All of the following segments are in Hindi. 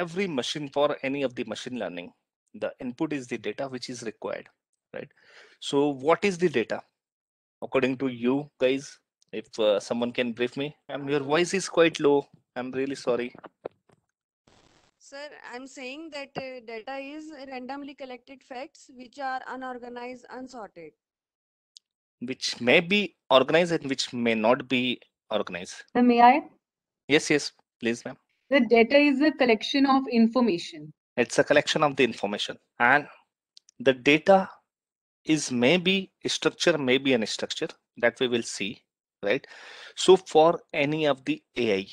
every machine for any of the machine learning, the input is the data which is required, right? So what is the data? According to you guys, if uh, someone can brief me, um, your voice is quite low. I'm really sorry. Sir, I'm saying that uh, data is randomly collected facts which are unorganized, unsorted. Which may be organized and which may not be organized. May I? Yes, yes, please, ma'am. The data is a collection of information. It's a collection of the information. And the data is maybe a structure, maybe an structure that we will see, right? So for any of the AI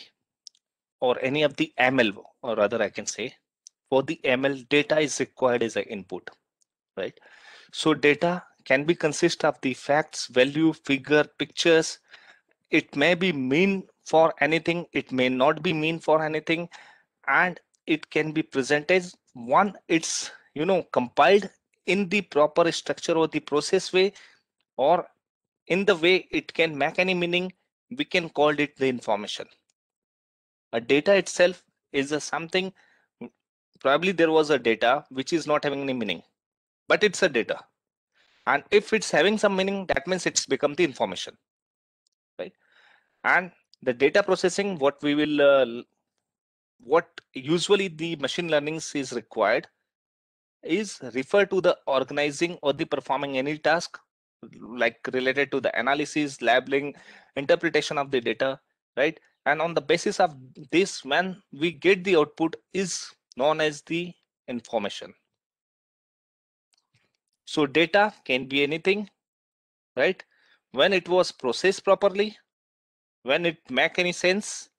or any of the ML, or rather I can say, for the ML data is required as an input, right? So data can be consist of the facts, value, figure, pictures. It may be mean for anything it may not be mean for anything and it can be presented one it's you know compiled in the proper structure or the process way or in the way it can make any meaning we can call it the information a data itself is a something probably there was a data which is not having any meaning but it's a data and if it's having some meaning that means it's become the information right and the data processing what we will uh, what usually the machine learnings is required is refer to the organizing or the performing any task like related to the analysis labeling interpretation of the data right and on the basis of this when we get the output is known as the information so data can be anything right when it was processed properly when it make any sense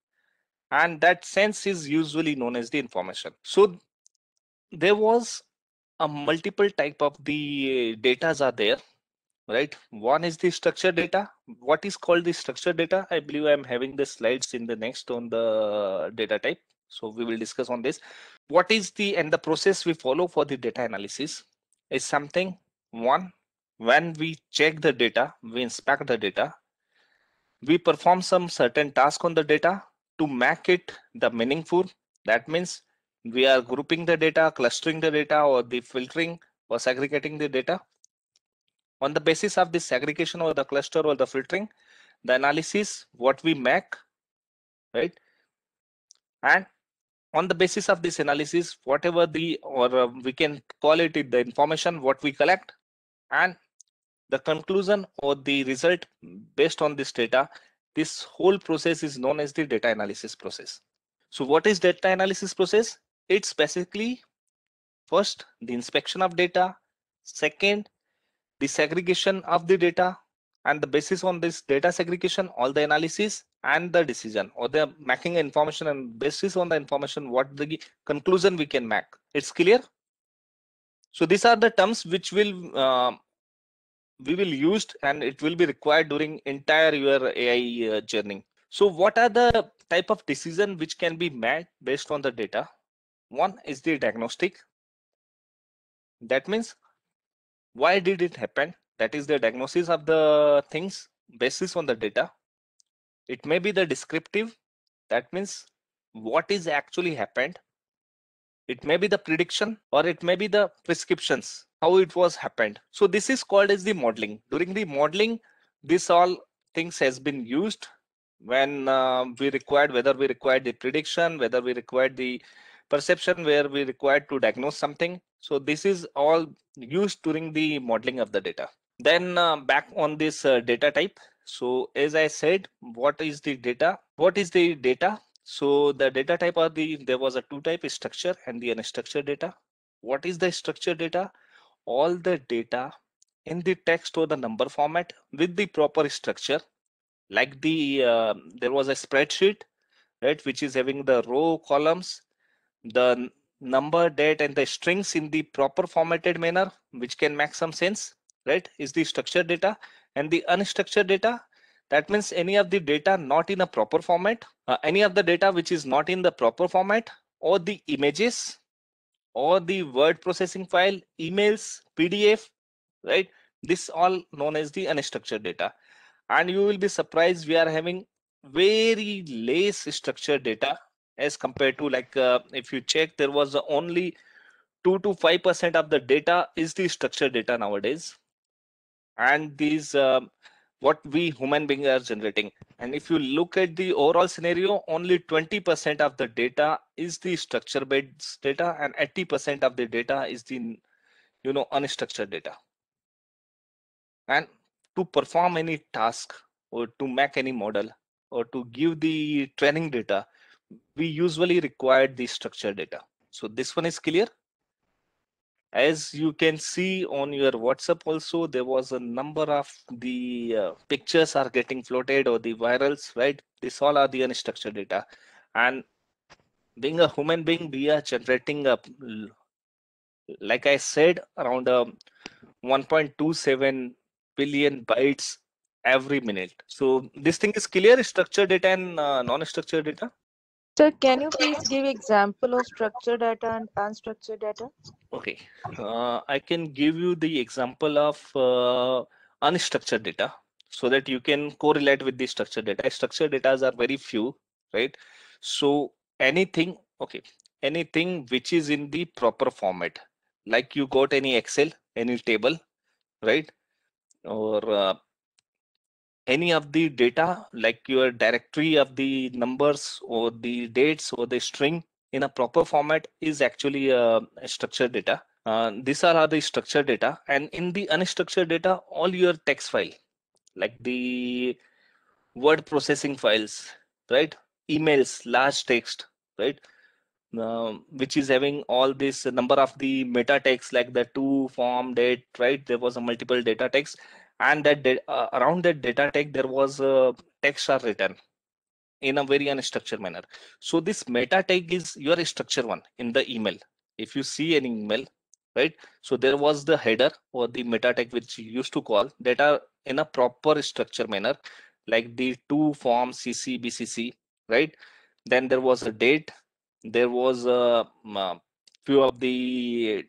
and that sense is usually known as the information so there was a multiple type of the uh, datas are there right one is the structured data what is called the structured data i believe i'm having the slides in the next on the data type so we will discuss on this what is the and the process we follow for the data analysis is something one when we check the data we inspect the data we perform some certain task on the data to make it the meaningful. That means we are grouping the data, clustering the data or the filtering or segregating the data. On the basis of this segregation or the cluster or the filtering, the analysis, what we make, right? And on the basis of this analysis, whatever the, or uh, we can call it the information, what we collect and the conclusion or the result based on this data this whole process is known as the data analysis process so what is data analysis process it's basically first the inspection of data second the segregation of the data and the basis on this data segregation all the analysis and the decision or the making information and basis on the information what the conclusion we can make it's clear so these are the terms which will uh, we will use and it will be required during entire your AI uh, journey. So what are the type of decision which can be made based on the data? One is the diagnostic. That means why did it happen? That is the diagnosis of the things basis on the data. It may be the descriptive. That means what is actually happened. It may be the prediction or it may be the prescriptions how it was happened. So this is called as the modeling. During the modeling, this all things has been used when uh, we required whether we required the prediction, whether we required the perception where we required to diagnose something. So this is all used during the modeling of the data. Then uh, back on this uh, data type. So as I said, what is the data? What is the data? So the data type are the, there was a two type structure and the unstructured data. What is the structured data? all the data in the text or the number format with the proper structure like the uh, there was a spreadsheet right which is having the row columns the number date and the strings in the proper formatted manner which can make some sense right is the structured data and the unstructured data that means any of the data not in a proper format uh, any of the data which is not in the proper format or the images or the word processing file, emails, PDF, right? This all known as the unstructured data. And you will be surprised we are having very less structured data as compared to like uh, if you check there was only 2 to 5 percent of the data is the structured data nowadays and these um, what we human beings are generating. And if you look at the overall scenario, only 20% of the data is the structure-based data and 80% of the data is the, you know, unstructured data. And to perform any task or to make any model or to give the training data, we usually require the structured data. So this one is clear as you can see on your whatsapp also there was a number of the uh, pictures are getting floated or the virals right this all are the unstructured data and being a human being we are generating a like i said around a um, 1.27 billion bytes every minute so this thing is clear structured data and uh, non-structured data Sir, can you please give example of structured data and unstructured data? Okay, uh, I can give you the example of uh, unstructured data so that you can correlate with the structured data. Structured data are very few, right? So anything, okay, anything which is in the proper format, like you got any Excel, any table, right? Or uh, any of the data like your directory of the numbers or the dates or the string in a proper format is actually a structured data. Uh, these are the structured data and in the unstructured data, all your text file like the word processing files, right? Emails, large text, right? Uh, which is having all this number of the meta text like the to form date, right? There was a multiple data text and that uh, around that data tag there was a text are written in a very unstructured manner so this meta tag is your structure one in the email if you see an email right so there was the header or the meta tag which you used to call that are in a proper structure manner like the two forms cc bcc right then there was a date there was a, a um, uh, few of the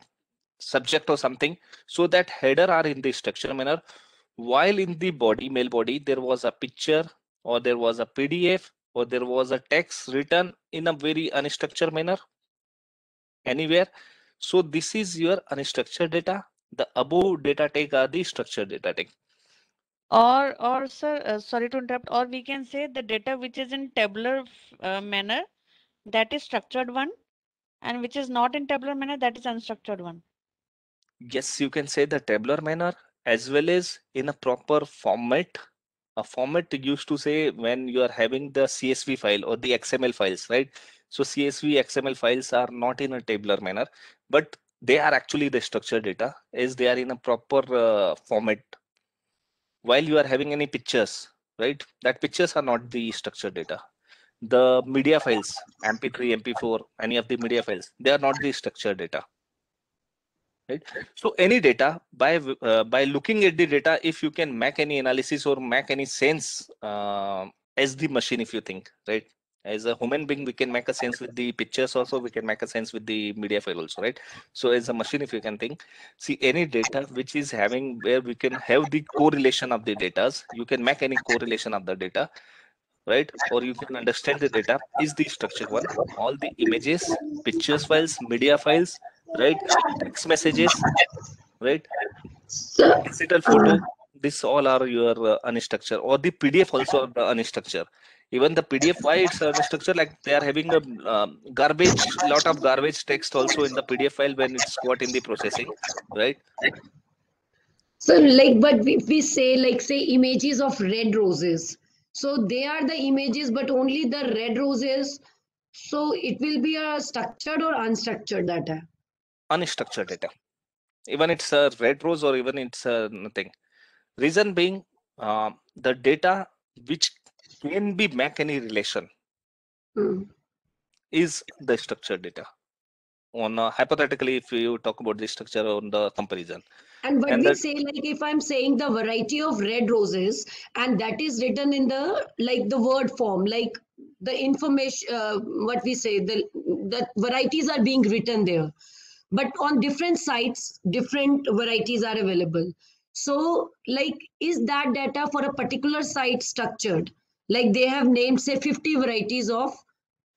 subject or something so that header are in the structure manner while in the body mail body there was a picture or there was a pdf or there was a text written in a very unstructured manner anywhere so this is your unstructured data the above data take are the structured data take or or sir uh, sorry to interrupt or we can say the data which is in tabular uh, manner that is structured one and which is not in tabular manner that is unstructured one yes you can say the tabular manner as well as in a proper format a format used to say when you are having the csv file or the xml files right so csv xml files are not in a tabular manner but they are actually the structured data Is they are in a proper uh, format while you are having any pictures right that pictures are not the structured data the media files mp3 mp4 any of the media files they are not the structured data right so any data by uh, by looking at the data if you can make any analysis or make any sense uh, as the machine if you think right as a human being we can make a sense with the pictures also we can make a sense with the media file also right so as a machine if you can think see any data which is having where we can have the correlation of the data you can make any correlation of the data right or you can understand the data is the structure one all the images pictures files media files right? Text messages, right? Digital photo. This all are your uh, unstructured or the PDF also are the unstructured. Even the PDF, why it's unstructured? Like they are having a um, garbage, lot of garbage text also in the PDF file when it's got in the processing, right? So like, but if we say like say images of red roses. So they are the images, but only the red roses. So it will be a structured or unstructured data unstructured data even it's a red rose or even it's a nothing reason being uh, the data which can be make any relation mm. is the structured data on uh, hypothetically if you talk about the structure on the comparison and when we that, say like if i'm saying the variety of red roses and that is written in the like the word form like the information uh, what we say the the varieties are being written there but on different sites different varieties are available so like is that data for a particular site structured like they have named say 50 varieties of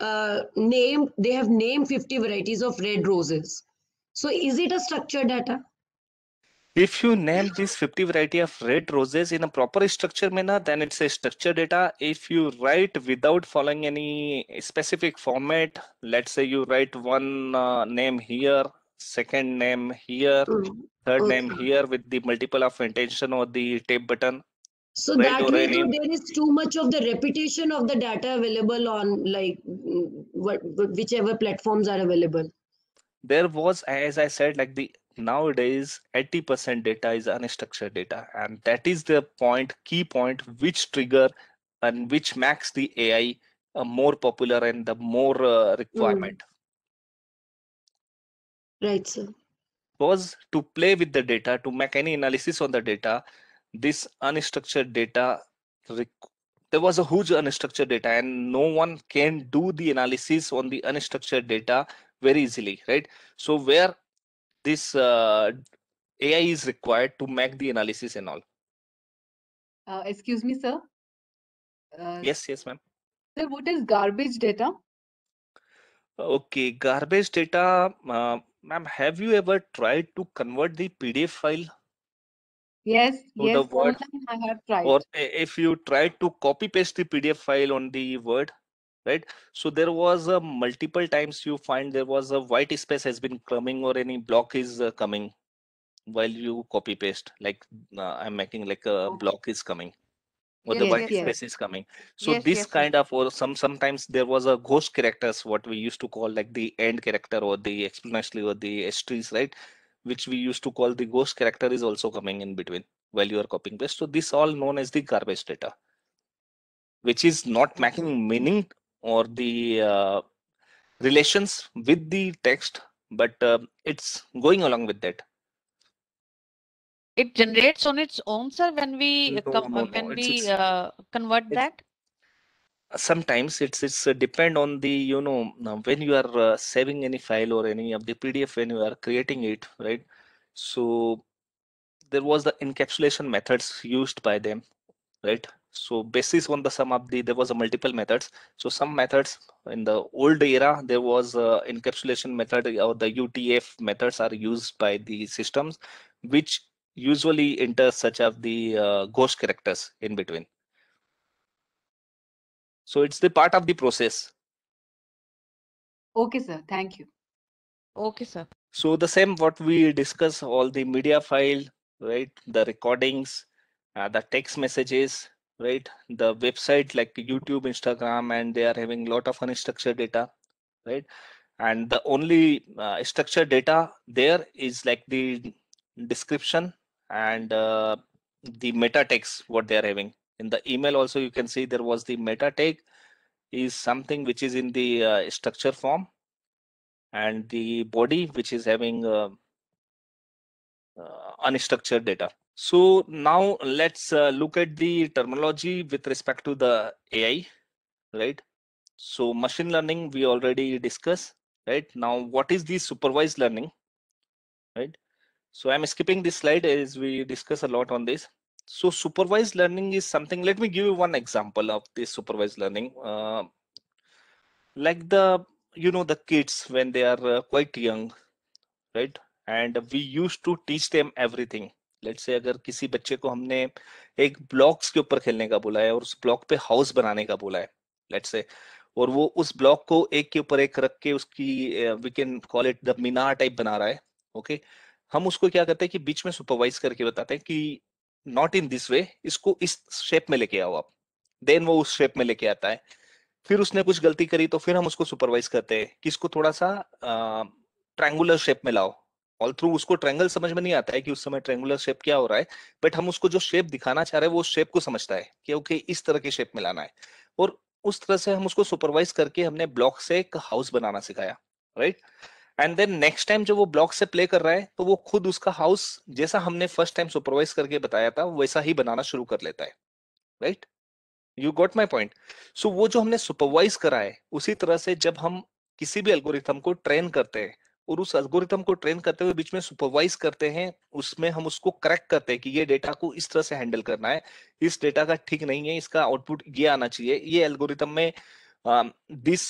uh, name they have named 50 varieties of red roses so is it a structured data if you name this 50 variety of red roses in a proper structure manner then it's a structured data if you write without following any specific format let's say you write one uh, name here second name here, mm, third okay. name here with the multiple of intention or the tape button. So that way there is too much of the repetition of the data available on like whichever platforms are available. There was, as I said, like the nowadays 80% data is unstructured data and that is the point key point which trigger and which makes the ai uh, more popular and the more uh, mm. requirement mm. Right, sir. Was to play with the data, to make any analysis on the data. This unstructured data, there was a huge unstructured data, and no one can do the analysis on the unstructured data very easily, right? So, where this uh, AI is required to make the analysis and all. Uh, excuse me, sir. Uh, yes, yes, ma'am. Sir, what is garbage data? Okay, garbage data. Uh, Ma'am, have you ever tried to convert the PDF file? Yes, yes, the Word? I have tried. Or eh, if you try to copy paste the PDF file on the Word, right? So there was a multiple times you find there was a white space has been coming or any block is uh, coming while you copy paste. Like uh, I'm making like a oh. block is coming or yes, the white yes, space yes. is coming so this kind of or some sometimes there was a ghost characters what we used to call like the end character or the exponentially or the s right which we used to call the ghost character is also coming in between while you are copying paste so this all known as the garbage data which is not making meaning or the uh, relations with the text but uh, it's going along with that it generates on its own, sir, when we no, no, no. when it's, we uh, convert it's, that. Sometimes it's it's uh, depend on the you know when you are uh, saving any file or any of the PDF when you are creating it, right? So there was the encapsulation methods used by them, right? So basis on the sum of the there was a multiple methods. So some methods in the old era there was uh, encapsulation method or the UTF methods are used by the systems, which usually enter such as the uh, ghost characters in between. So it's the part of the process. Okay, sir. Thank you. Okay, sir. So the same what we discuss all the media file, right? The recordings, uh, the text messages, right? The website like YouTube, Instagram, and they are having lot of unstructured data, right? And the only uh, structured data there is like the description and uh, the meta tags what they are having in the email also you can see there was the meta tag is something which is in the uh, structure form and the body which is having uh, uh unstructured data so now let's uh, look at the terminology with respect to the ai right so machine learning we already discussed right now what is the supervised learning right So i am skipping this slide as we discuss a lot on this. So supervised learning is something, let me give you one example of this supervised learning. Uh, like the, you know, the kids when they are uh, quite young, right? And we used to teach them everything. Let's say अगर किसी बच्चे को हमने एक ब्लॉक्स के ऊपर खेलने का बोला है और उस ब्लॉक पे हाउस बनाने का बोला है लेट से और वो उस ब्लॉक को एक के ऊपर एक रख के उसकी we can call it the minar type बना रहा है ओके okay? हम उसको क्या करते हैं कि बीच में सुपरवाइज करके बताते हैं कि नॉट इन दिस वे इसको इस शेप में लेके आओ आप देन वो उस शेप में लेके आता है फिर उसने कुछ गलती करी तो फिर हम उसको सुपरवाइज करते हैं कि इसको थोड़ा सा ट्रैंगुलर शेप में लाओ ऑल थ्रू उसको ट्रैंगल समझ में नहीं आता है कि उस समय ट्रैंगुलर शेप क्या हो रहा है बट हम उसको जो शेप दिखाना चाह रहे हैं वो शेप को समझता है कि ओके okay, इस तरह के शेप में लाना है और उस तरह से हम उसको सुपरवाइज करके हमने ब्लॉक से एक हाउस बनाना सिखाया right right? And then next time जब वो ब्लॉक से प्ले कर रहा है तो वो खुद उसका हाउस जैसा हमने फर्स्ट टाइम सुपरवाइज करके बताया था वैसा ही बनाना शुरू कर लेता है right you got my point so वो जो हमने सुपरवाइज करा है उसी तरह से जब हम किसी भी अल्गोरिथम को ट्रेन करते हैं और उस अल्गोरिथम को ट्रेन करते हुए बीच में सुपरवाइज करते हैं उसमें हम उसको करेक्ट करते हैं कि ये डेटा को इस तरह से हैंडल करना है इस डेटा का ठीक नहीं है इसका आउटपुट ये आना चाहिए ये एल्गोरिथम में this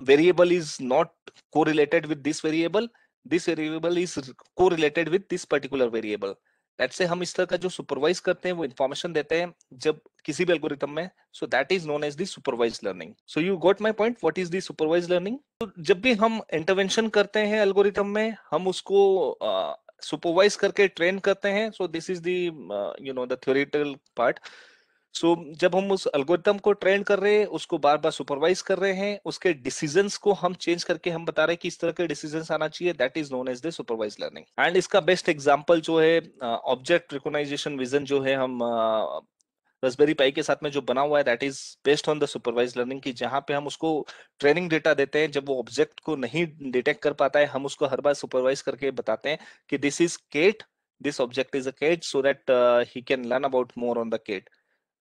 variable is not correlated with this variable this variable is correlated with this particular variable let's say हम इस तरह का जो सुपरवाइज करते हैं वो इन्फॉर्मेशन देते हैं जब किसी भी एल्गोरिथम में so that is known as the supervise learning so you got my point what is the supervise learning तो जब भी हम इंटरवेंशन करते हैं एल्गोरिथम में हम उसको सुपरवाइज uh, करके ट्रेन करते हैं so this is the you know the theoretical part so so, जब हम उस एल्गोरिथम को ट्रेन कर रहे हैं उसको बार बार सुपरवाइज कर रहे हैं उसके डिसीजंस को हम चेंज करके हम बता रहे हैं कि इस तरह के डिसीजंस आना चाहिए that is known as the supervise learning and इसका बेस्ट एग्जाम्पल जो है ऑब्जेक्ट रिकोनाइजेशन विजन जो है हम रसबेरी पाई के साथ में जो बना हुआ है that is based on the supervise learning की जहां पे हम उसको ट्रेनिंग डेटा देते हैं जब वो ऑब्जेक्ट को नहीं डिटेक्ट कर पाता है हम उसको हर बार सुपरवाइज करके बताते हैं कि this is cat this object is a cat so that he can learn about more on the cat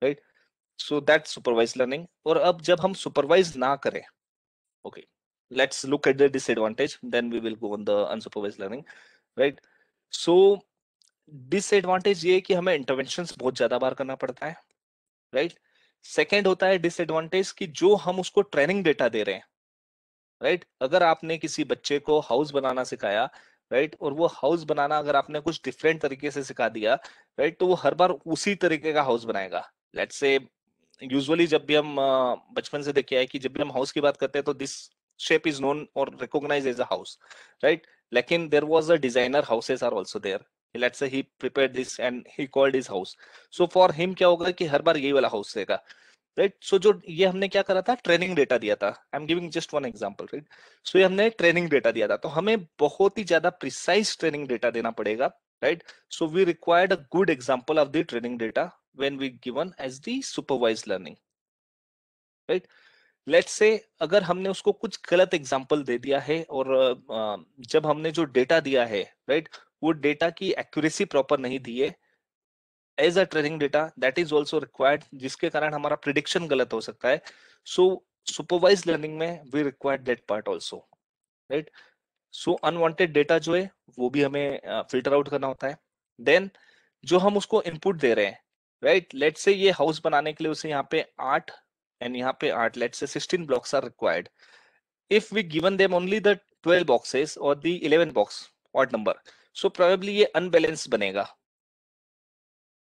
right so that supervise learning और अब जब हम सुपरवाइज ना करें okay let's look at the disadvantage then we will go on the unsupervise learning right so disadvantage ये कि हमें इंटरवेंशन बहुत ज्यादा बार करना पड़ता है राइट right? सेकेंड होता है डिसएडवांटेज कि जो हम उसको ट्रेनिंग डेटा दे रहे हैं राइट right? अगर आपने किसी बच्चे को हाउस बनाना सिखाया राइट right? और वो हाउस बनाना अगर आपने कुछ डिफरेंट तरीके से सिखा दिया राइट right? तो वो हर बार उसी तरीके का हाउस बनाएगा लेट से यूजुअली जब भी हम बचपन से देखे हैं कि जब भी हम हाउस की बात करते हैं तो दिस शेप इज नोन और recognize as a house right लेकिन there was a designer houses are also there let's say he prepare this and he called is house so for him क्या होगा कि हर बार यही वाला हाउस रहेगा राइट सो जो ये हमने क्या करा था ट्रेनिंग डेटा दिया था I am giving just one example right so ये हमने ट्रेनिंग डेटा दिया था तो हमें बहुत ही ज्यादा प्रिसाइज ट्रेनिंग डेटा देना पड़ेगा right so we required a good example of the training data when we given as the supervised learning right let's say अगर हमने उसको कुछ गलत एग्जाम्पल दे दिया है और जब हमने जो डेटा दिया है राइट वो डेटा की एक्यूरेसी प्रॉपर नहीं दी है as a training data that is also required जिसके कारण हमारा प्रिडिक्शन गलत हो सकता है सो सुपरवाइज लर्निंग में we required that part also right so unwanted data जो है वो भी हमें फिल्टर uh, आउट करना होता है देन जो हम उसको इनपुट दे रहे हैं राइट लेट से ये हाउस बनाने के लिए उसे यहाँ पे आठ एंड यहाँ पे आठ let's say sixteen blocks are required if we given them only the twelve boxes और the eleven box out number so probably ये अनबैलेंस बनेगा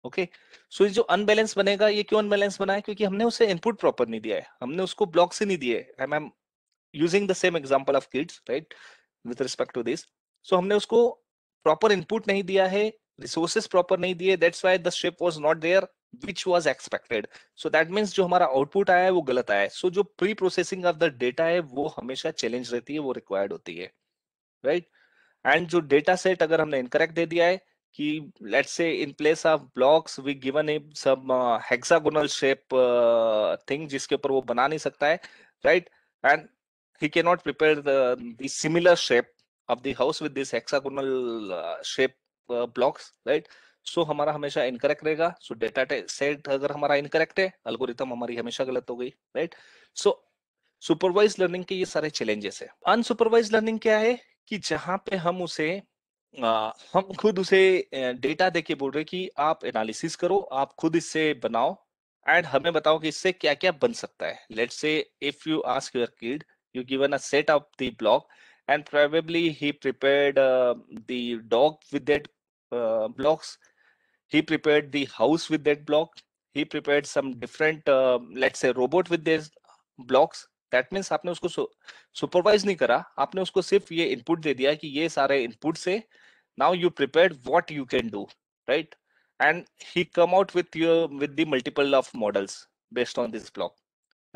ओके सो ये जो अनबैलेंस बनेगा ये क्यों अनबैलेंस बना है क्योंकि हमने उसे इनपुट प्रॉपर नहीं दिया है हमने उसको ब्लॉक से नहीं दिए I am using the same example of kids right with respect to this so हमने उसको प्रॉपर इनपुट नहीं दिया है रिसोर्सेस प्रॉपर नहीं दिए that's why the ship was not there which was expected so that means जो हमारा आउटपुट आया है वो गलत आया है सो so, जो preprocessing of the data है वो हमेशा चैलेंज रहती है वो रिक्वायर्ड होती है राइट right? एंड जो डेटा सेट अगर हमने इनकरेक्ट दे दिया है कि let's say in place of blocks we given a some hexagonal shape thing जिसके ऊपर वो बना नहीं सकता है right and he can not prepare the similar shape of the house with this hexagonal shape blocks right so हमारा हमेशा इनकरेक्ट रहेगा सो डेटा सेट अगर हमारा इनकरेक्ट है अल्गोरिथम हमारी हमेशा गलत हो गई राइट सो सुपरवाइज लर्निंग के ये सारे चैलेंजेस है अनसुपरवाइज लर्निंग क्या है कि जहां पे हम उसे आ, हम खुद उसे डेटा देके बोल रहे कि आप एनालिसिस करो आप खुद इससे बनाओ एंड हमें बताओ कि इससे क्या क्या बन सकता है let's say if you ask your kid you given a set of the block and probably he prepared uh, the dog with Uh, blocks. He prepared the house with that block. He prepared some different, uh, let's say, robot with these blocks. That means आपने उसको supervise नहीं करा. आपने उसको सिर्फ ये input दे दिया कि input से now you prepared what you can do, right? And he come out with your with the multiple of models based on this block.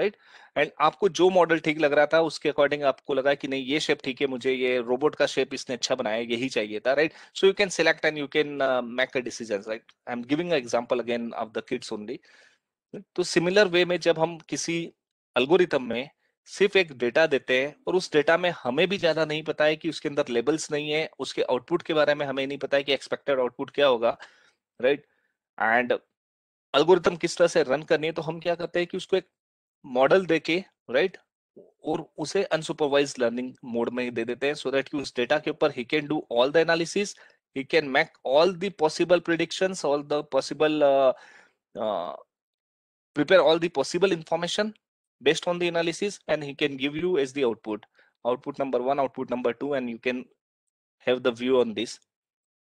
Right and आपको जो मॉडल ठीक लग रहा था उसके अकॉर्डिंग आपको लगा कि नहीं ये शेप ठीक है मुझे ये रोबोट का शेप इसने अच्छा बनाया यही चाहिए था right so you can select and you can make a decision right I am giving example again of the kids only तो सिमिलर वे में जब हम किसी अल्गोरिथम में सिर्फ एक डेटा देते हैं और उस डेटा में हमें भी ज्यादा नहीं पता है कि उसके अंदर लेबल्स नहीं है उसके आउटपुट के बारे में हमें नहीं पता है कि एक्सपेक्टेड आउटपुट क्या होगा राइट एंड अल्गोरिथम किस तरह से रन करनी है तो हम क्या करते हैं कि उसको एक मॉडल दे के राइट और उसे अनसुपरवाइज लर्निंग मोड में दे देते हैं सो दैट कि उस डेटा के ऊपर he can do all the analysis he can make all the possible predictions all the possible uh, uh, prepare all the possible information based on the analysis and he can give you as the output output number one output number two and you can have the view on this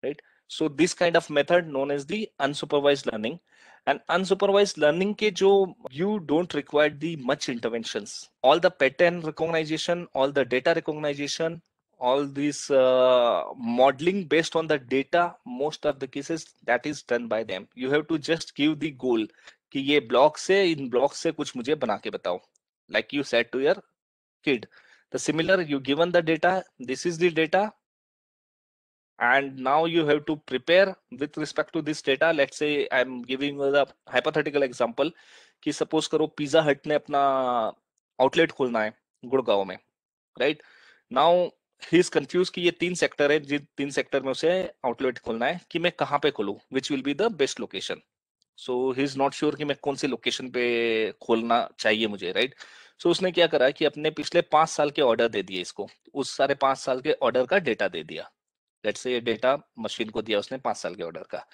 right so this kind of method known as the unsupervised learning, and unsupervised learning ke jo you don't require the much interventions all the pattern recognition all the data recognition all these uh, modeling based on the data most of the cases that is done by them you have to just give the goal ki ye block se in block se kuch mujhe bana ke batao like you said to your kid the similar you given the data this is the data and now you have to prepare with respect to this data let's say i'm giving a hypothetical example कि सपोज करो पिज्जा हट ने अपना आउटलेट खोलना है गुड़गांव में right now he is confuse कि ये तीन सेक्टर है जिन तीन सेक्टर में उसे आउटलेट खोलना है कि मैं कहाँ पे खोलूँ which will be the best location so he is not sure कि मैं कौन सी लोकेशन पे खोलना चाहिए मुझे राइट right? सो so, उसने क्या करा कि अपने पिछले पांच साल के ऑर्डर दे दिए इसको उस सारे पांच साल के ऑर्डर का डेटा दे दिया लेट से ये डेटा मशीन को दिया उसने पांच साल के ऑर्डर का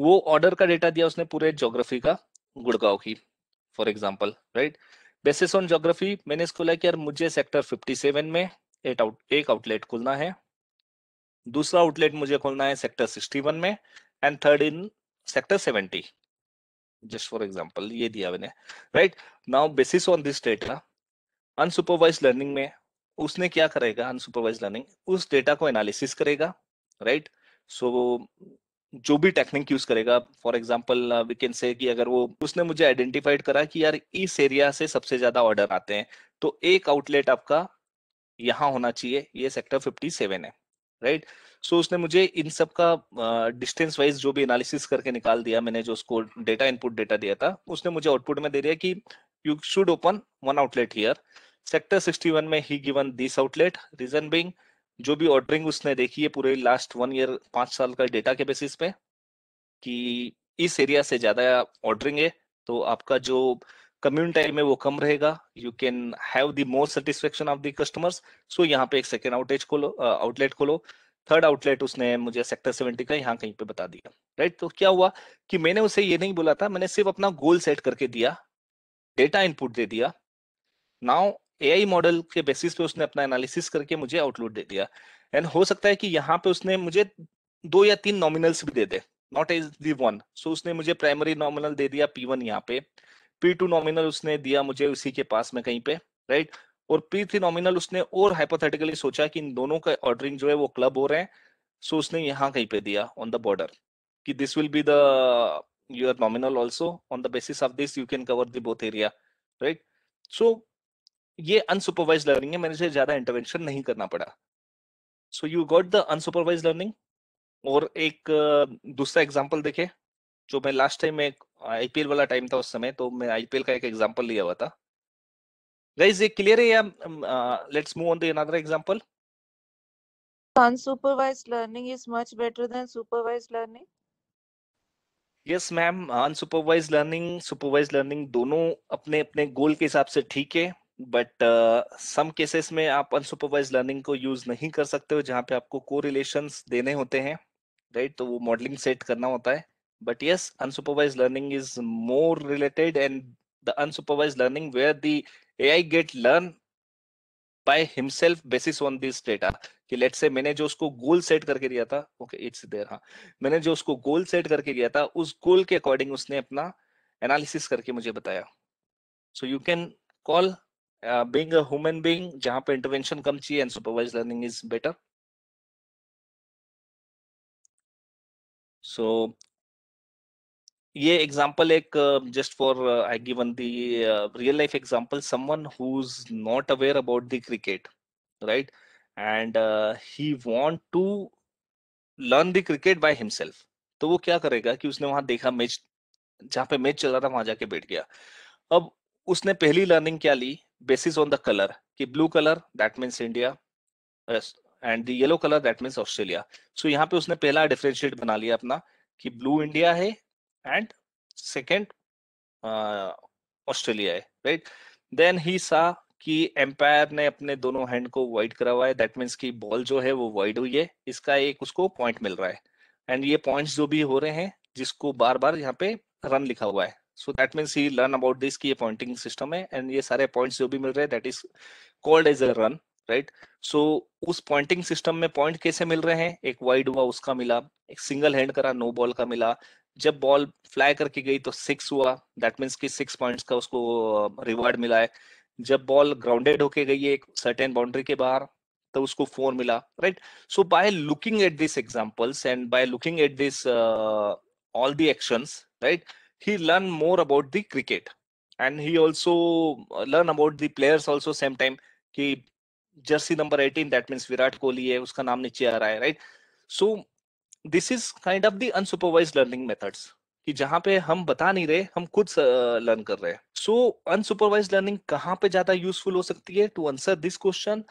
वो ऑर्डर का डेटा दिया उसने पूरे ज्योग्राफी का गुड़गांव की for example right basis on geography मैंने इसको लिया कि यार मुझे सेक्टर 57 में एक आउट एक आउटलेट खोलना है दूसरा आउटलेट मुझे खोलना है सेक्टर 61 में and third in sector 70 just for example ये दिया मैंने right now basis on this data unsupervise learning में उसने क्या करेगा अनसुपरवाइज लर्निंग उस डेटा को एनालिसिस करेगा राइट right? सो so, जो भी टेक्निक यूज करेगा for example we can say कि अगर वो उसने मुझे आइडेंटिफाइड करा कि यार इस एरिया से सबसे ज्यादा ऑर्डर आते हैं तो एक आउटलेट आपका यहाँ होना चाहिए ये सेक्टर 57 है राइट right? सो so, उसने मुझे इन सब का डिस्टेंस uh, वाइज जो भी एनालिसिस करके निकाल दिया मैंने जो उसको डेटा इनपुट डेटा दिया था उसने मुझे आउटपुट में दे दिया कि you should open one outlet here sector 61 में he given this outlet reason being जो भी ऑर्डरिंग उसने देखी है पूरे लास्ट वन ईयर पांच साल का डेटा के बेसिस पे कि इस एरिया से ज्यादा ऑर्डरिंग है तो आपका जो कम्यून टाइम है वो कम रहेगा you can have the more satisfaction of the customers so यहाँ पे एक सेकेंड आउटेज खोलो आउटलेट खोलो थर्ड आउटलेट उसने मुझे सेक्टर सेवेंटी का यहाँ कहीं पे बता दिया राइट तो क्या हुआ कि मैंने उसे ये नहीं बोला था मैंने सिर्फ अपना गोल सेट करके दिया डेटा इनपुट दे दिया नाउ एआई मॉडल के बेसिस पे उसने अपना एनालिसिस करके मुझे आउटलुक दे दिया एंड हो सकता है कि यहाँ पे उसने मुझे दो या तीन नॉमिनल्स भी दे दे not as the one so उसने मुझे प्राइमरी नॉमिनल दे दिया पी वन यहाँ पे पी टू नॉमिनल उसने दिया मुझे उसी के पास में कहीं पे राइट right? और पी थ्री नॉमिनल उसने और हाइपोथेटिकली सोचा कि इन दोनों का ऑर्डरिंग जो है वो क्लब हो रहे हैं सो so उसने यहाँ कहीं पे दिया ऑन द बॉर्डर कि this will be the your nominal also on the basis of this you can cover the both area right so ये अनसुपरवाइज लर्निंग है मैंने इसे ज्यादा इंटरवेंशन नहीं करना पड़ा so you got the unsupervise learning और एक दूसरा एग्जाम्पल देखे जो मैं लास्ट टाइम में आईपीएल वाला टाइम था उस समय तो मैं आईपीएल का एक एग्जाम्पल लिया हुआ था गाइज ये क्लियर है या let's move on to another example unsupervised learning is much better than supervised learning yes ma'am unsupervised learning supervised learning दोनों अपने अपने गोल के हिसाब से ठीक है बट सम केसेस में आप अनसुपरवाइज लर्निंग को यूज नहीं कर सकते हो जहां पे आपको को देने होते हैं राइट right? तो वो मॉडलिंग सेट करना होता है but yes unsupervise learning is more related and the unsupervise learning where the A I get learn by himself basis on this data कि लेट से मैंने जो उसको गोल सेट करके दिया था ओके इट्स देयर हाँ मैंने जो उसको गोल सेट करके दिया था उस गोल के अकॉर्डिंग उसने अपना एनालिसिस करके मुझे बताया so you can call being a human being जहां पे इंटरवेंशन कम चाहिए and supervise learning is better so ये example एक just for uh, I given the uh, real life example someone who's not aware about the cricket right and uh, he want to learn the cricket by himself तो वो क्या करेगा कि उसने वहां देखा मैच जहाँ पे मैच चल रहा था वहां जाके बैठ गया अब उसने पहली लर्निंग क्या ली basis on the color ki blue color that means india yes, and the yellow color that means australia so yahan pe usne pehla differentiate bana liya apna ki blue india hai and second uh, australia hai right then he saw ki empire ne apne dono hand ko wide karwaya हुआ है दैट मीन्स कि बॉल जो है वो वाइड हुई है इसका एक उसको पॉइंट मिल रहा है एंड ये पॉइंट्स जो भी हो रहे हैं bar बार बार यहाँ पे रन लिखा हुआ so that means he learn about this की ये पॉइंटिंग सिस्टम है एंड ये सारे पॉइंट्स जो भी मिल रहे हैं that is called as a run right so उस पॉइंटिंग सिस्टम में पॉइंट कैसे मिल रहे हैं एक वाइड हुआ उसका मिला एक सिंगल हैंड करा नो बॉल का मिला जब बॉल फ्लाई करके गई तो सिक्स हुआ दैट मीन्स कि सिक्स पॉइंट्स का उसको रिवार्ड मिला है जब बॉल ग्राउंडेड होके गई एक सर्टेन बाउंड्री के बाहर तो उसको फोर मिला right so by looking at this examples and by looking at this all the actions right he learn more about the cricket and he also learn about the players also same time कि jersey number 18 that means virat kohli hai uska naam niche aa raha hai right so this is kind of the unsupervised learning methods ki jahan pe हम bata nahi rahe hum खुद लर्न कर रहे हैं सो अनसुपरवाइज लर्निंग कहाँ पे ज्यादा यूजफुल हो सकती है टू आंसर दिस क्वेश्चन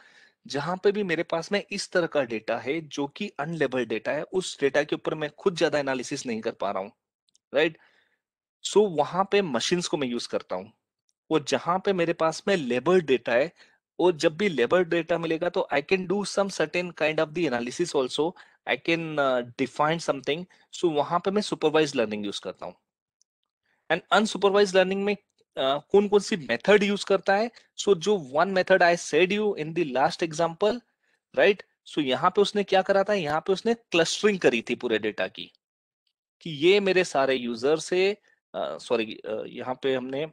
जहां पे भी मेरे पास में इस तरह का डेटा है जो कि अनलेबल डेटा है उस डेटा के ऊपर मैं खुद ज्यादा एनालिसिस नहीं कर पा रहा हूँ राइट right? सो so, वहां पे मशीन्स को मैं यूज करता हूँ वो जहां पे मेरे पास में लेबर डेटा है वो जब भी लेबर डेटा मिलेगा तो I can do some certain kind of the analysis also I can define something so वहां पे मैं सुपरवाइज लर्निंग यूज करता हूँ एंड अनसुपरवाइज लर्निंग में uh, कौन कौन सी मेथड यूज करता है सो so, जो one method I said you in the last example right so यहाँ पे उसने क्या करा था यहाँ पे उसने क्लस्टरिंग करी थी पूरे डेटा की कि ये मेरे सारे यूजर्स है सॉरी यहाँ पे हमने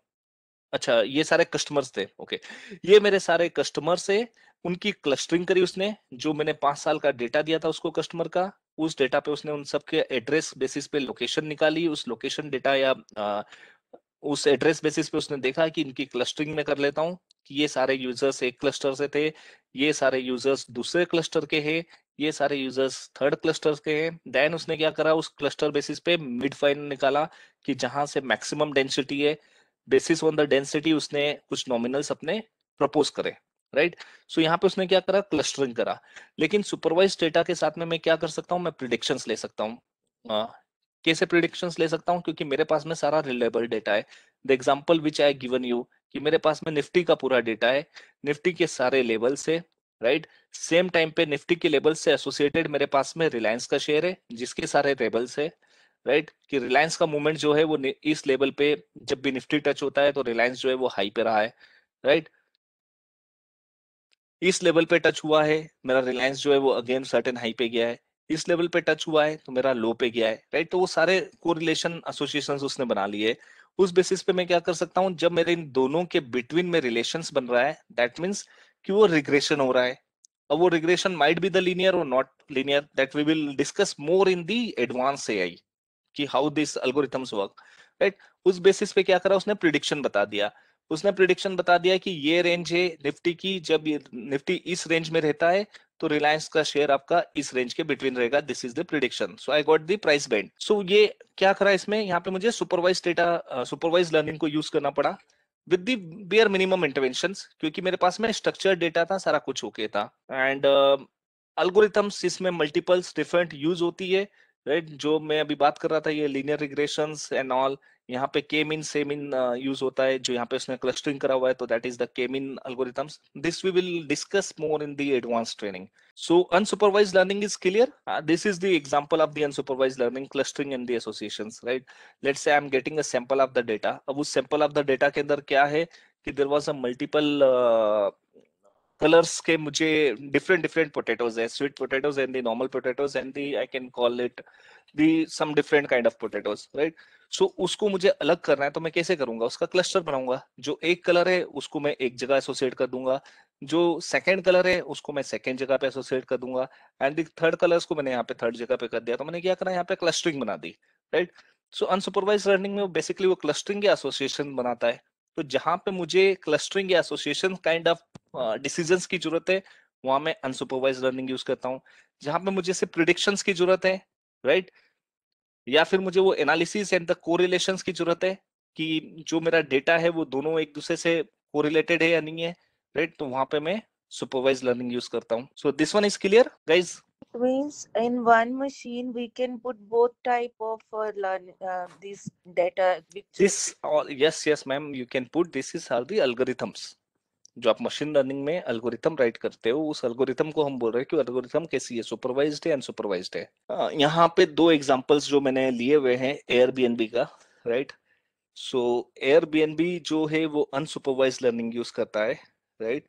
अच्छा ये सारे कस्टमर्स थे ओके ये मेरे सारे कस्टमर्स है उनकी क्लस्टरिंग करी उसने जो मैंने पांच साल का डेटा दिया था उसको कस्टमर का उस डेटा पे उसने उन सबके एड्रेस बेसिस पे लोकेशन निकाली उस लोकेशन डेटा या आ, उस एड्रेस बेसिस पे उसने देखा कि इनकी क्लस्टरिंग में कर लेता हूँ कि ये सारे यूजर्स एक क्लस्टर से थे ये सारे यूजर्स दूसरे क्लस्टर के हैं ये सारे यूजर्स थर्ड क्लस्टर्स के हैं देन उसने क्या करा उस क्लस्टर बेसिस पे मिड फाइन निकाला कि जहां से मैक्सिमम डेंसिटी है बेसिस ऑन द डेंसिटी उसने कुछ नॉमिनल्स अपने प्रपोज करे राइट right? सो so, यहाँ पे उसने क्या करा क्लस्टरिंग करा लेकिन सुपरवाइज डेटा के साथ में मैं क्या कर सकता हूँ मैं प्रिडिक्शंस ले सकता हूँ हाँ, कैसे प्रिडिक्शंस ले सकता हूँ क्योंकि मेरे पास में सारा रिलेबल डेटा है the example which I given you कि मेरे पास में निफ्टी का पूरा डेटा है निफ्टी के सारे लेवल से राइट सेम टाइम पे निफ्टी के लेवल से एसोसिएटेड मेरे पास में रिलायंस का शेयर है जिसके सारे लेवल्स है राइट कि रिलायंस का मूवमेंट जो है वो इस लेवल पे जब भी निफ्टी टच होता है तो रिलायंस जो है वो हाई पे रहा है राइट इस लेवल पे टच हुआ है मेरा रिलायंस जो है वो अगेन सर्टेन हाई पे गया है इस लेवल पे टच हुआ है तो मेरा लो पे गया है राइट तो वो सारे कोरिलेशन एसोसिएशन उसने बना लिए उस बेसिस पे मैं क्या कर सकता हूँ जब मेरे इन दोनों के बिटवीन में रिलेशन बन रहा है दैट मीन्स कि वो रिग्रेशन हो रहा है अब वो regression might be the linear और not linear that we will discuss more in the advance A I कि how this algorithms work right उस बेसिस पे क्या करा उसने प्रिडिक्शन बता दिया उसने प्रिडिक्शन बता दिया कि ये रेंज है निफ्टी की जब ये निफ्टी इस रेंज में रहता है तो रिलायंस का शेयर आपका इस रेंज के बिटवीन रहेगा this is the prediction so I got the price band so ये क्या करा इसमें यहाँ पे मुझे सुपरवाइज डेटा सुपरवाइज लर्निंग को यूज करना पड़ा with the bare minimum intervention क्योंकि मेरे पास में स्ट्रक्चर डेटा था सारा कुछ ओके था एंड अल्गोरिथम्स इसमें मल्टीपल्स डिफरेंट यूज होती है राइट right? जो मैं अभी बात कर रहा था ये लीनियर रिग्रेशन एंड ऑल यहाँ पे के मिन सेम इन यूज होता है जो यहाँ पे उसने क्लस्टरिंग करा हुआ है तो that is the K mean algorithms this we will discuss more in the advance training So unsupervised learning is clear. Uh, this is the example of the unsupervised learning clustering and the associations, right? Let's say i am getting a sample of the data. ab us sample of the data ke andar kya hai ki there was a multiple uh, colors ke mujhe different different potatoes hai sweet potatoes and the normal potatoes and the I can call it the some different kind of potatoes, right? so, usko mujhe alag karna hai to main kaise karunga uska cluster banaunga jo ek color hai usko main ek jagah associate kar dunga जो सेकंड कलर है उसको मैं सेकंड जगह पे एसोसिएट कर दूंगा एंड थर्ड कलर्स को मैंने यहाँ पे थर्ड जगह पे कर दिया तो मैंने क्या करा यहाँ पे क्लस्टरिंग बना दी राइट सो अनसुपरवाइज लर्निंग में बेसिकली वो क्लस्टरिंग या एसोसिएशन बनाता है तो जहां पे मुझे क्लस्टरिंग या एसोसिएशन काइंड ऑफ डिसीजन की जरूरत है वहां मैं अनसुपरवाइज लर्निंग यूज करता हूँ जहां पे मुझे सिर्फ प्रिडिक्शन की जरूरत है राइट right? या फिर मुझे वो एनालिसिस एंड द कोरिलेशन की जरूरत है कि जो मेरा डेटा है वो दोनों एक दूसरे से कोरिलेटेड है या नहीं है राइट तो वहां पे मैं सुपरवाइज लर्निंग यूज करता हूँ so this one is clear guys It means in one machine we can put both type of uh, learn uh, this data. Which this all yes yes ma'am you can put this is all the algorithms. जो आप मशीन लर्निंग में एल्गोरिथम राइट करते हो उस एल्गोरिथम को हम बोल रहे हैं कि एल्गोरिथम कैसी है सुपरवाइज्ड है अनसुपरवाइज्ड है हाँ, यहाँ पे दो एग्जांपल्स जो मैंने लिए हुए हैं एयरबीएनबी का राइट सो एयरबीएनबी जो है वो अनसुपरवाइज्ड लर्निंग यूज करता है राइट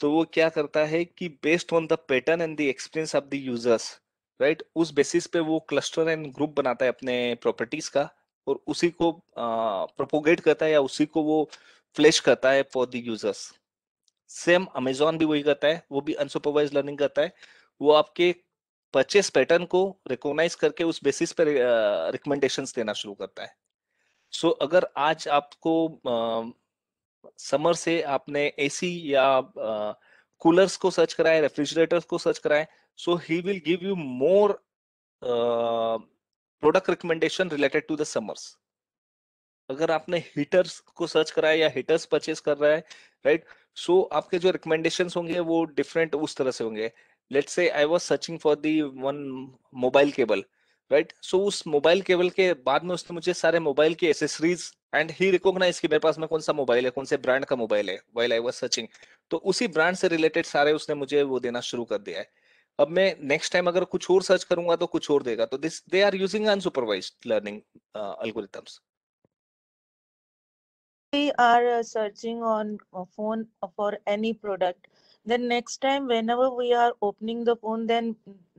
तो वो क्या करता है कि based on the pattern and the experience of the users right उस बेसिस पे वो क्लस्टर एंड ग्रुप बनाता है अपने प्रॉपर्टीज का और उसी को प्रोपोगेट uh, करता है या उसी को वो फ्लैश करता है for the users same Amazon भी वही करता है वो भी अनसुपरवाइज लर्निंग करता है वो आपके परचेस पैटर्न को रिकोगनाइज करके उस बेसिस पर रिकमेंडेशंस देना शुरू करता है सो so, अगर आज आपको समर से आपने एसी या कूलर्स को सर्च कराए रेफ्रिजरेटर्स को सर्च कराए so he will give you more product recommendation related to the summers अगर आपने हीटर्स को सर्च कराए या हीटर्स परचेस कर रहा है राइट right? सो so, आपके जो रिकमेंडेशन होंगे वो डिफरेंट उस तरह से होंगे let's say I was searching for the one mobile cable right so उस मोबाइल केबल के बाद में उसने मुझे सारे मोबाइल के एसेसरीज एंड ही रिकॉग्नाइज की मेरे पास में कौन सा मोबाइल है कौन से ब्रांड का मोबाइल है वाइल आई वॉज सर्चिंग तो उसी ब्रांड से रिलेटेड सारे उसने मुझे वो देना शुरू कर दिया है अब मैं नेक्स्ट टाइम अगर कुछ और सर्च करूंगा तो कुछ और देगा तो this they are using unsupervise learning algorithms we are uh, searching on a phone for any product then next time whenever we are opening the phone then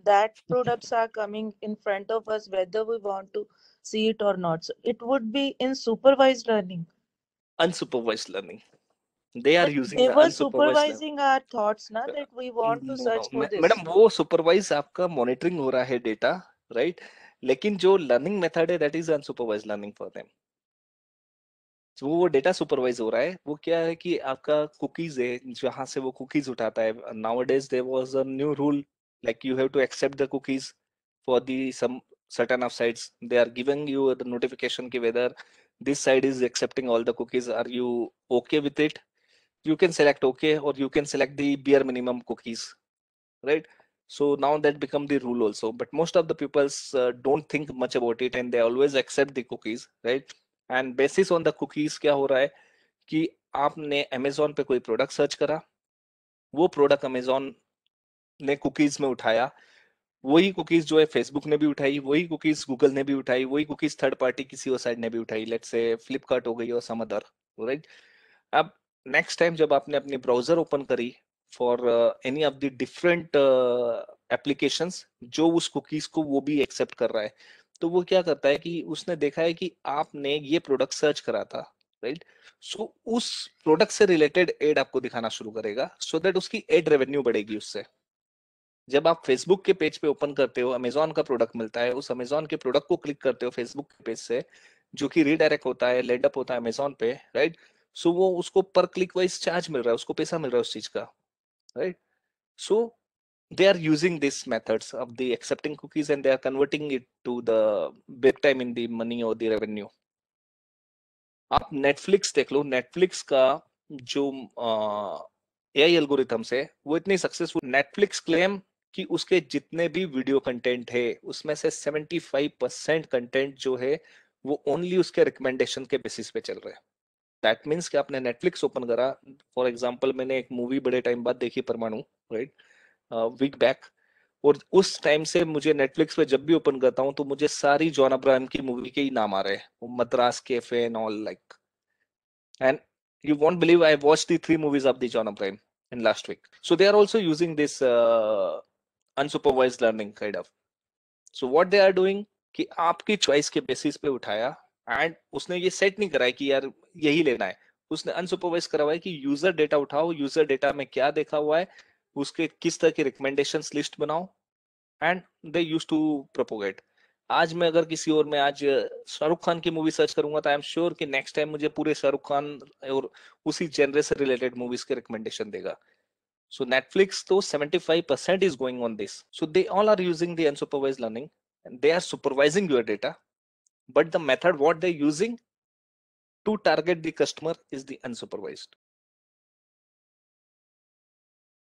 that products are coming in front of us whether we want to see it or not so it would be in supervised learning unsupervised learning they are using they were supervising our thoughts na that we want to search for this madam wo supervise aapka monitoring ho raha hai data right Lekin jo learning method hai, that is unsupervised learning for them. So, तो वो डेटा सुपरवाइज हो रहा है वो क्या है कि आपका कुकीज है जहाँ से वो कुकीज उठाता है nowadays there was a new rule like you have to accept the cookies for the some certain of sites they are giving you the notification ki whether this site is accepting all the cookies are you okay with it you can select okay or you can select the bare minimum cookies right so now that become the rule also but most of the peoples uh, don't think much about it and they always accept the cookies right and basis on the cookies क्या हो रहा है कि आपने अमेजोन पे कोई प्रोडक्ट सर्च करा वो प्रोडक्ट ने कुकीज में उठाया वही कुकीज जो है फेसबुक ने भी उठाई वही कुकीज गूगल ने भी उठाई वही कुकीज थर्ड पार्टी किसी और साइड ने भी उठाई लेट से फ्लिपकार्ट हो गई और समदर राइट अब नेक्स्ट टाइम जब आपने अपनी ब्राउजर ओपन करी for any of the different application जो उस कुकीज को वो भी एक्सेप्ट कर रहा है तो वो क्या करता है कि उसने देखा है कि आपने ये प्रोडक्ट सर्च करा था राइट right? सो so, उस प्रोडक्ट से रिलेटेड एड आपको दिखाना शुरू करेगा सो so दैट उसकी एड रेवेन्यू बढ़ेगी उससे जब आप फेसबुक के पेज पे ओपन करते हो अमेजोन का प्रोडक्ट मिलता है उस अमेजोन के प्रोडक्ट को क्लिक करते हो फेसबुक के पेज से जो कि रीडायरेक्ट होता है लेडअप होता है अमेजोन पे राइट सो वो उसको पर क्लिक वाइज चार्ज मिल रहा है उसको पैसा मिल रहा है उस चीज का right so they are using this methods of the accepting cookies and they are converting it to the big time in the money और the रेवेन्यू आप नेटफ्लिक्स देख लो नेटफ्लिक्स का जो ए आई एल्गोरिथम्स है वो इतनी सक्सेसफुल नेटफ्लिक्स क्लेम कि उसके जितने भी वीडियो कंटेंट है उसमें से 75 परसेंट कंटेंट जो है वो ओनली उसके रिकमेंडेशन के बेसिस पे चल रहे हैं दैट मीन्स कि आपने नेटफ्लिक्स ओपन करा फॉर एग्जाम्पल मैंने एक मूवी बड़े टाइम बाद देखी परमाणु राइट वीक बैक और उस टाइम से मुझे नेटफ्लिक्स पे जब भी ओपन करता हूँ तो मुझे सारी जॉन अब्राहम की मूवी के ही नाम आ रहे हैं मद्रास के and all like and you won't believe I watch the three movies of the John Abraham in last week so they are also using this unsupervise learning kind of so what they are doing कि आपकी चॉइस के बेसिस पे उठाया एंड उसने ये सेट नहीं कराया कि यार यही लेना है उसने अनसुपरवाइज करवाया कि यूजर डेटा उठाओ यूजर डेटा में क्या देखा हुआ है उसके किस तरह की रिकमेंडेशन लिस्ट बनाओ and they use to propagate आज मैं अगर किसी और मैं आज शाहरुख खान की मूवी सर्च करूंगा तो आई एम श्योर कि नेक्स्ट टाइम मुझे पूरे शाहरुख खान और उसी जनरे से रिलेटेड मूवीज के रिकमेंडेशन देगा So Netflix, though 75% is going on this. So they all are using the unsupervised learning and they are supervising your data. But the method what they're using to target the customer is the unsupervised.